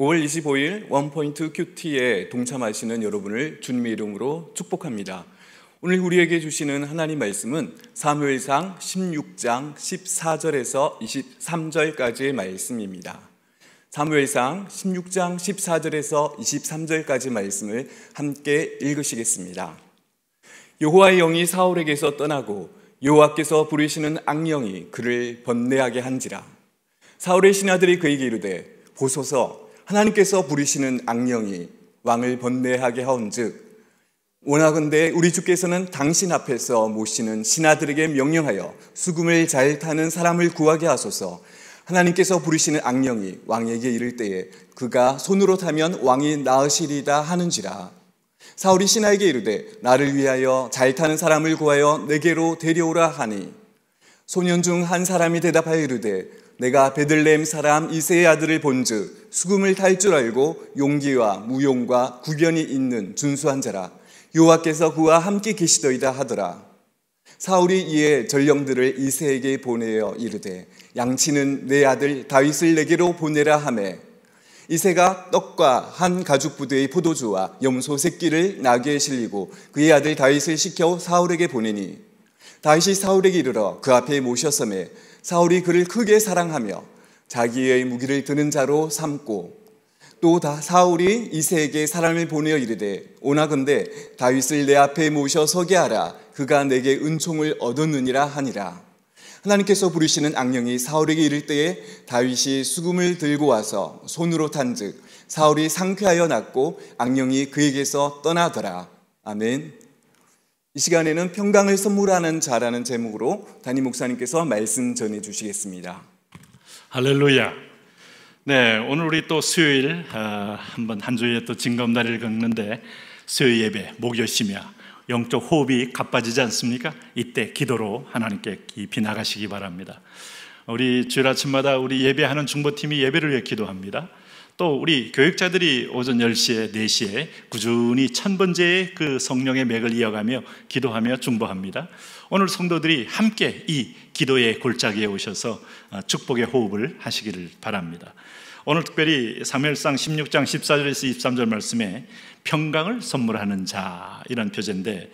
5월 25일 원포인트 큐티에 동참하시는 여러분을 주님의 이름으로 축복합니다. 오늘 우리에게 주시는 하나님 말씀은 사무엘상 16장 14절에서 23절까지의 말씀입니다. 사무엘상 16장 14절에서 23절까지 말씀을 함께 읽으시겠습니다. 여호와의 영이 사울에게서 떠나고 여호와께서 부르시는 악령이 그를 번뇌하게 한지라 사울의 신하들이 그에게 이르되 보소서 하나님께서 부리시는 악령이 왕을 번뇌하게 하온즉 원하건대 우리 주께서는 당신 앞에서 모시는 신하들에게 명령하여 수금을 잘 타는 사람을 구하게 하소서 하나님께서 부르시는 악령이 왕에게 이를 때에 그가 손으로 타면 왕이 나으시리다 하는지라. 사울이 신하에게 이르되 나를 위하여 잘 타는 사람을 구하여 내게로 데려오라 하니 소년 중 한 사람이 대답하여 이르되 내가 베들레헴 사람 이세의 아들을 본즉 수금을 탈 줄 알고 용기와 무용과 구변이 있는 준수한 자라 여호와께서 그와 함께 계시더이다 하더라 사울이 이에 전령들을 이세에게 보내어 이르되 양치는 내 아들 다윗을 내게로 보내라 하매 이세가 떡과 한 가죽 부대의 포도주와 염소 새끼를 나귀에 실리고 그의 아들 다윗을 시켜 사울에게 보내니 다윗이 사울에게 이르러 그 앞에 모셨으며 사울이 그를 크게 사랑하며 자기의 무기를 드는 자로 삼고 또 다 사울이 이세에게 사람을 보내어 이르되 오나근데 다윗을 내 앞에 모셔 서게 하라 그가 내게 은총을 얻었느니라 하니라 하나님께서 부르시는 악령이 사울에게 이를 때에 다윗이 수금을 들고 와서 손으로 탄즉 사울이 상쾌하여 났고 악령이 그에게서 떠나더라 아멘 이 시간에는 평강을 선물하는 자라는 제목으로 담임 목사님께서 말씀 전해 주시겠습니다. 할렐루야. 네, 오늘 우리 또 수요일 아, 한번 한 주에 또 징검다리를 걷는데 수요 예배, 목요 심야 영적 호흡이 가빠지지 않습니까? 이때 기도로 하나님께 깊이 나가시기 바랍니다. 우리 주일 아침마다 우리 예배하는 중보팀이 예배를 위해 기도합니다. 또 우리 교육자들이 오전 10시에, 4시에 꾸준히 천번째의 그 성령의 맥을 이어가며 기도하며 중보합니다. 오늘 성도들이 함께 이 기도의 골짜기에 오셔서 어, 축복의 호흡을 하시기를 바랍니다. 오늘 특별히 사무상 16장 14절에서 23절 말씀에 평강을 선물하는 자 이런 표제인데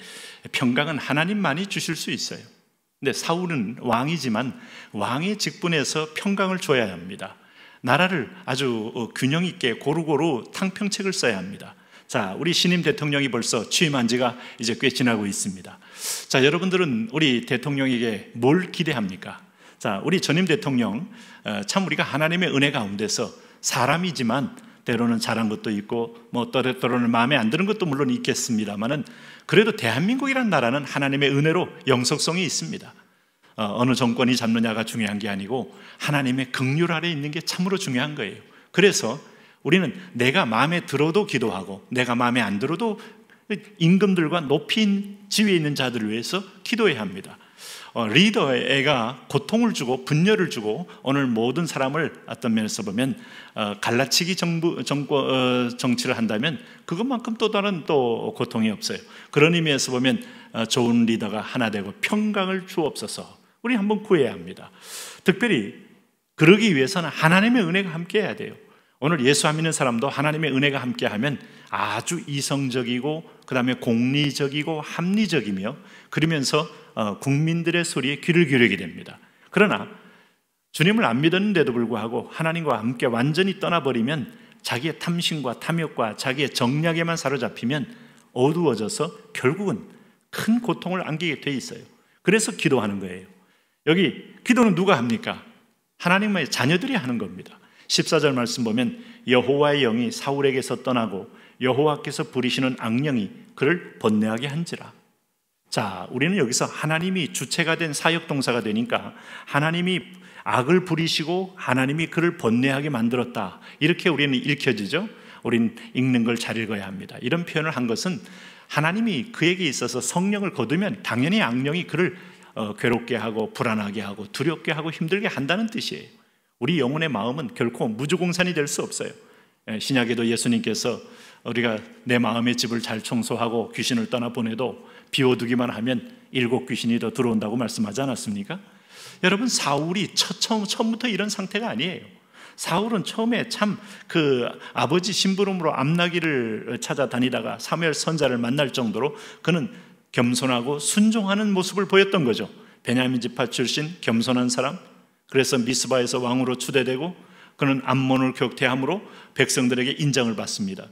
평강은 하나님만이 주실 수 있어요. 근데 사울은 왕이지만 왕의 직분에서 평강을 줘야 합니다. 나라를 아주 어, 균형 있게 고루고루 탕평책을 써야 합니다. 자, 우리 신임 대통령이 벌써 취임한 지가 이제 꽤 지나고 있습니다. 자, 여러분들은 우리 대통령에게 뭘 기대합니까? 자, 우리 전임 대통령, 어, 참 우리가 하나님의 은혜 가운데서 사람이지만 때로는 잘한 것도 있고, 뭐, 때로는 마음에 안 드는 것도 물론 있겠습니다만은 그래도 대한민국이란 나라는 하나님의 은혜로 영속성이 있습니다. 어, 어느 정권이 잡느냐가 중요한 게 아니고 하나님의 긍휼 아래 있는 게 참으로 중요한 거예요. 그래서 우리는 내가 마음에 들어도 기도하고 내가 마음에 안 들어도 임금들과 높인 지위에 있는 자들을 위해서 기도해야 합니다. 어, 리더의 애가 고통을 주고 분열을 주고 오늘 모든 사람을 어떤 면에서 보면 어, 갈라치기 정부, 정권, 어, 정치를 한다면 그것만큼 또 다른 또 고통이 없어요. 그런 의미에서 보면 어, 좋은 리더가 하나 되고 평강을 주옵소서. 우리 한번 구해야 합니다. 특별히 그러기 위해서는 하나님의 은혜가 함께해야 돼요. 오늘 예수 믿는 사람도 하나님의 은혜가 함께하면 아주 이성적이고 그다음에 공리적이고 합리적이며 그러면서 어, 국민들의 소리에 귀를 기울이게 됩니다. 그러나 주님을 안 믿었는데도 불구하고 하나님과 함께 완전히 떠나버리면 자기의 탐심과 탐욕과 자기의 정략에만 사로잡히면 어두워져서 결국은 큰 고통을 안기게 돼 있어요. 그래서 기도하는 거예요. 여기 기도는 누가 합니까? 하나님의 자녀들이 하는 겁니다. 14절 말씀 보면 여호와의 영이 사울에게서 떠나고 여호와께서 부리시는 악령이 그를 번뇌하게 한지라. 자, 우리는 여기서 하나님이 주체가 된 사역 동사가 되니까 하나님이 악을 부리시고 하나님이 그를 번뇌하게 만들었다. 이렇게 우리는 읽혀지죠. 우린 읽는 걸 잘 읽어야 합니다. 이런 표현을 한 것은 하나님이 그에게 있어서 성령을 거두면 당연히 악령이 그를 어, 괴롭게 하고 불안하게 하고 두렵게 하고 힘들게 한다는 뜻이에요. 우리 영혼의 마음은 결코 무주공산이 될 수 없어요. 예, 신약에도 예수님께서 우리가 내 마음의 집을 잘 청소하고 귀신을 떠나 보내도 비워두기만 하면 일곱 귀신이 더 들어온다고 말씀하지 않았습니까? 여러분 사울이 첫, 처음, 처음부터 이런 상태가 아니에요. 사울은 처음에 참 그 아버지 심부름으로 암나기를 찾아다니다가 사무엘 선자를 만날 정도로 그는 겸손하고 순종하는 모습을 보였던 거죠. 베냐민 지파 출신 겸손한 사람. 그래서 미스바에서 왕으로 추대되고 그는 암몬을 격퇴함으로 백성들에게 인정을 받습니다.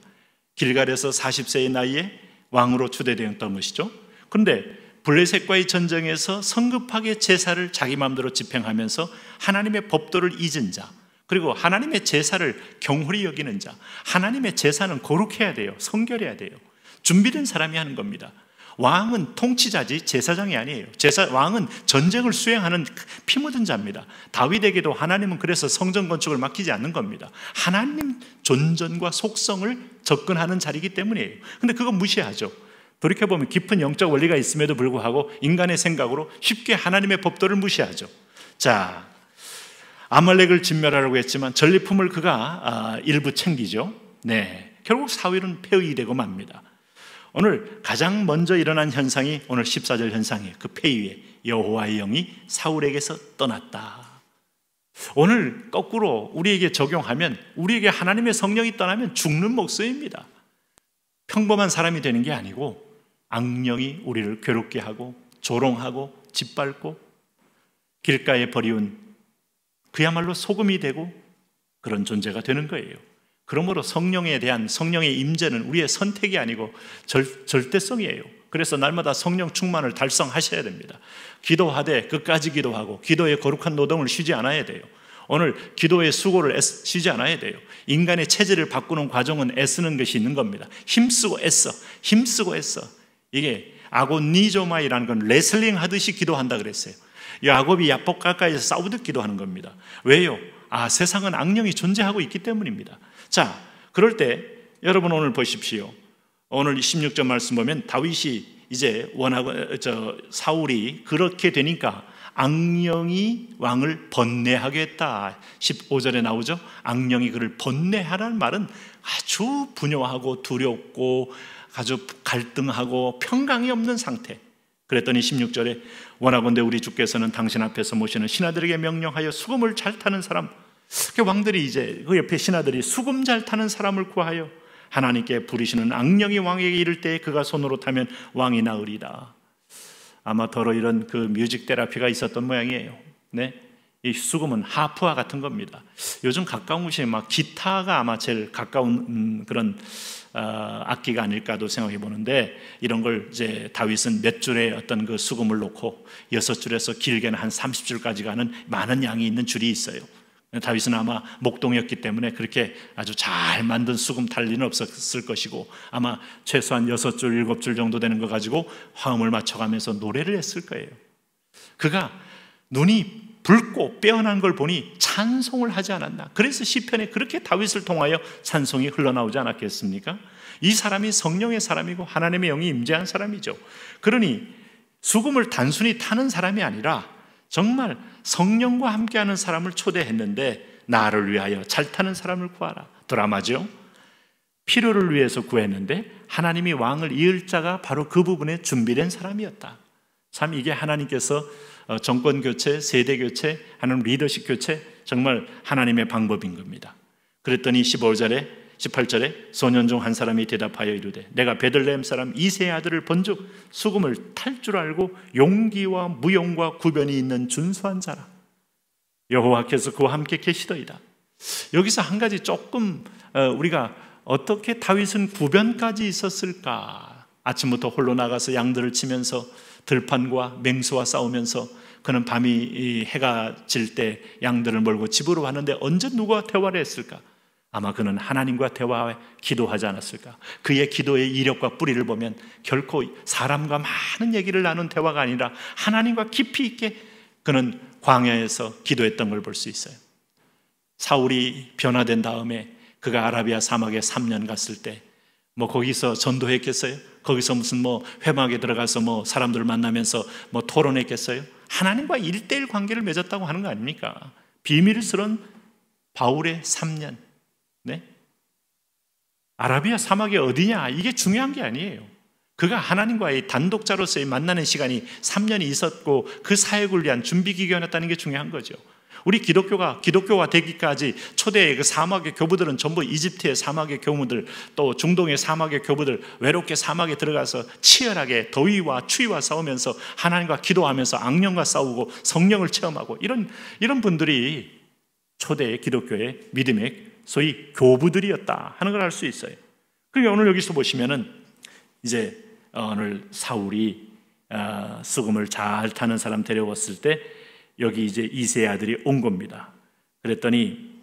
길갈에서 40세의 나이에 왕으로 추대되었던 것이죠. 그런데 블레셋과의 전쟁에서 성급하게 제사를 자기 마음대로 집행하면서 하나님의 법도를 잊은 자, 그리고 하나님의 제사를 경홀히 여기는 자, 하나님의 제사는 거룩해야 돼요. 성결해야 돼요. 준비된 사람이 하는 겁니다. 왕은 통치자지 제사장이 아니에요. 제사 왕은 전쟁을 수행하는 그 피 묻은 자입니다. 다윗에게도 하나님은 그래서 성전 건축을 맡기지 않는 겁니다. 하나님 존전과 속성을 접근하는 자리이기 때문이에요. 근데 그거 무시하죠. 돌이켜 보면 깊은 영적 원리가 있음에도 불구하고 인간의 생각으로 쉽게 하나님의 법도를 무시하죠. 자, 아말렉을 진멸하라고 했지만 전리품을 그가 아, 일부 챙기죠. 네. 결국 사위는 폐위되고 맙니다. 오늘 가장 먼저 일어난 현상이 오늘 14절 현상이에요. 그 폐위에 여호와의 영이 사울에게서 떠났다. 오늘 거꾸로 우리에게 적용하면 우리에게 하나님의 성령이 떠나면 죽는 목숨입니다. 평범한 사람이 되는 게 아니고 악령이 우리를 괴롭게 하고 조롱하고 짓밟고 길가에 버리운 그야말로 소금이 되고 그런 존재가 되는 거예요. 그러므로 성령에 대한 성령의 임재는 우리의 선택이 아니고 절, 절대성이에요. 그래서 날마다 성령 충만을 달성하셔야 됩니다. 기도하되 끝까지 기도하고 기도의 거룩한 노동을 쉬지 않아야 돼요. 오늘 기도의 수고를 애쓰, 쉬지 않아야 돼요. 인간의 체질을 바꾸는 과정은 애쓰는 것이 있는 겁니다. 힘쓰고 애써, 힘쓰고 애써. 이게 아고니조마이라는 건 레슬링 하듯이 기도한다 그랬어요. 야곱이 야복 가까이에서 싸우듯 기도하는 겁니다. 왜요? 아, 세상은 악령이 존재하고 있기 때문입니다. 자, 그럴 때 여러분 오늘 보십시오. 오늘 16절 말씀 보면 다윗이 이제 원하고 저 사울이 그렇게 되니까 악령이 왕을 번뇌하겠다. 15절에 나오죠. 악령이 그를 번뇌하라는 말은 아주 분노하고 두렵고 아주 갈등하고 평강이 없는 상태. 그랬더니 16절에 원하건대 우리 주께서는 당신 앞에서 모시는 신하들에게 명령하여 수금을 잘 타는 사람 그 왕들이 이제 그 옆에 신하들이 수금 잘 타는 사람을 구하여 하나님께 부르시는 악령이 왕에게 이를 때에 그가 손으로 타면 왕이 나으리라. 아마 더러 이런 그 뮤직 테라피가 있었던 모양이에요. 네. 이 수금은 하프와 같은 겁니다. 요즘 가까운 곳이 막 기타가 아마 제일 가까운 음, 그런 아, 악기가 아닐까도 생각해 보는데 이런 걸 이제 다윗은 몇 줄의 어떤 그 수금을 놓고 여섯 줄에서 길게는 한 30줄까지 가는 많은 양이 있는 줄이 있어요. 다윗은 아마 목동이었기 때문에 그렇게 아주 잘 만든 수금 달리는 없었을 것이고 아마 최소한 여섯 줄, 일곱 줄 정도 되는 거 가지고 화음을 맞춰가면서 노래를 했을 거예요. 그가 눈이 붉고 빼어난 걸 보니 찬송을 하지 않았나. 그래서 시편에 그렇게 다윗을 통하여 찬송이 흘러나오지 않았겠습니까? 이 사람이 성령의 사람이고 하나님의 영이 임재한 사람이죠. 그러니 수금을 단순히 타는 사람이 아니라 정말 성령과 함께하는 사람을 초대했는데 나를 위하여 잘 타는 사람을 구하라. 드라마죠. 필요를 위해서 구했는데 하나님이 왕을 이을 자가 바로 그 부분에 준비된 사람이었다. 참 이게 하나님께서 어, 정권 교체, 세대 교체, 하나님 리더십 교체 정말 하나님의 방법인 겁니다. 그랬더니 15절에 18절에 소년 중 한 사람이 대답하여 이르되 내가 베들레헴 사람 이세 아들을 본즉 수금을 탈 줄 알고 용기와 무용과 구변이 있는 준수한 자라 여호와께서 그와 함께 계시더이다. 여기서 한 가지 조금 어, 우리가 어떻게 다윗은 구변까지 있었을까? 아침부터 홀로 나가서 양들을 치면서 들판과 맹수와 싸우면서 그는 밤이 해가 질 때 양들을 몰고 집으로 왔는데 언제 누가 대화를 했을까? 아마 그는 하나님과 대화에 기도하지 않았을까. 그의 기도의 이력과 뿌리를 보면 결코 사람과 많은 얘기를 나눈 대화가 아니라 하나님과 깊이 있게 그는 광야에서 기도했던 걸 볼 수 있어요. 사울이 변화된 다음에 그가 아라비아 사막에 3년 갔을 때 뭐 거기서 전도했겠어요? 거기서 무슨 뭐 회막에 들어가서 뭐 사람들 만나면서 뭐 토론했겠어요? 하나님과 일대일 관계를 맺었다고 하는 거 아닙니까? 비밀스런 바울의 3년 네? 아라비아 사막이 어디냐? 이게 중요한 게 아니에요. 그가 하나님과의 단독자로서의 만나는 시간이 3년이 있었고 그 사역을 위한 준비 기간이었다는 게 중요한 거죠. 우리 기독교가 기독교가 되기까지 초대의 그 사막의 교부들은 전부 이집트의 사막의 교부들또 중동의 사막의 교부들 외롭게 사막에 들어가서 치열하게 더위와 추위와 싸우면서 하나님과 기도하면서 악령과 싸우고 성령을 체험하고 이런 이런 분들이 초대의 기독교의 믿음의 소위 교부들이었다 하는 걸 알 수 있어요. 그러니 오늘 여기서 보시면은 이제 어, 오늘 사울이 어, 수금을 잘 타는 사람 데려왔을 때 여기 이제 이세 아들이 온 겁니다. 그랬더니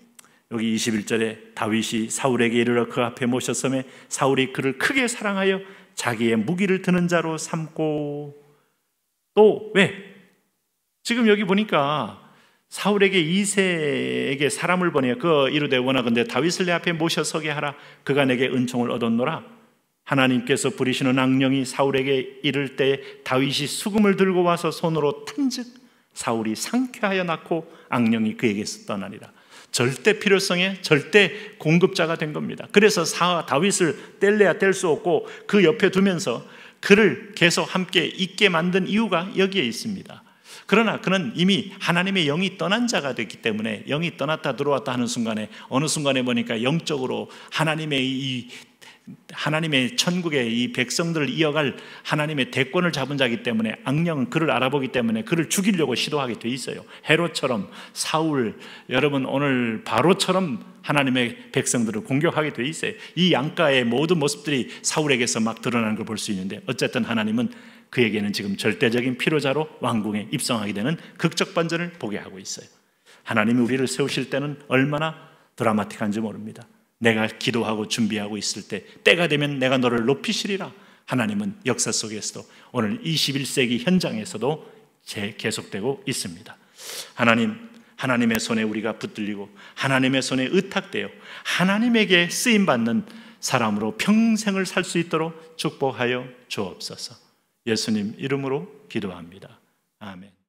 여기 21절에 다윗이 사울에게 이르러 그 앞에 모셨음에 사울이 그를 크게 사랑하여 자기의 무기를 드는 자로 삼고 또 왜? 지금 여기 보니까 사울에게 이세에게 사람을 보내 그 이르되 원하건대 다윗을 내 앞에 모셔 서게 하라 그가 내게 은총을 얻었노라 하나님께서 부리시는 악령이 사울에게 이를 때 다윗이 수금을 들고 와서 손으로 탄즉 사울이 상쾌하여 낳고 악령이 그에게서 떠나니라 절대 필요성에 절대 공급자가 된 겁니다. 그래서 사, 다윗을 뗄래야 뗄 수 없고 그 옆에 두면서 그를 계속 함께 있게 만든 이유가 여기에 있습니다. 그러나 그는 이미 하나님의 영이 떠난 자가 됐기 때문에 영이 떠났다 들어왔다 하는 순간에 어느 순간에 보니까 영적으로 하나님의 이 하나님의 천국의 이 백성들을 이어갈 하나님의 대권을 잡은 자기 때문에 악령은 그를 알아보기 때문에 그를 죽이려고 시도하게 돼 있어요. 헤로처럼 사울 여러분 오늘 바로처럼 하나님의 백성들을 공격하게 돼 있어요. 이 양가의 모든 모습들이 사울에게서 막 드러나는 걸 볼 수 있는데 어쨌든 하나님은 그에게는 지금 절대적인 피로자로 왕궁에 입성하게 되는 극적 반전을 보게 하고 있어요. 하나님이 우리를 세우실 때는 얼마나 드라마틱한지 모릅니다. 내가 기도하고 준비하고 있을 때 때가 되면 내가 너를 높이시리라. 하나님은 역사 속에서도 오늘 21세기 현장에서도 계속되고 있습니다. 하나님 하나님의 손에 우리가 붙들리고 하나님의 손에 의탁되어 하나님에게 쓰임 받는 사람으로 평생을 살 수 있도록 축복하여 주옵소서. 예수님 이름으로 기도합니다. 아멘.